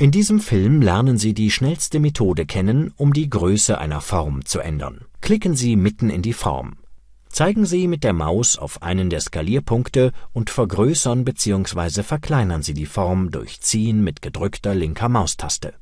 In diesem Film lernen Sie die schnellste Methode kennen, um die Größe einer Form zu ändern. Klicken Sie mitten in die Form. Zeigen Sie mit der Maus auf einen der Skalierpunkte und vergrößern bzw. verkleinern Sie die Form durch Ziehen mit gedrückter linker Maustaste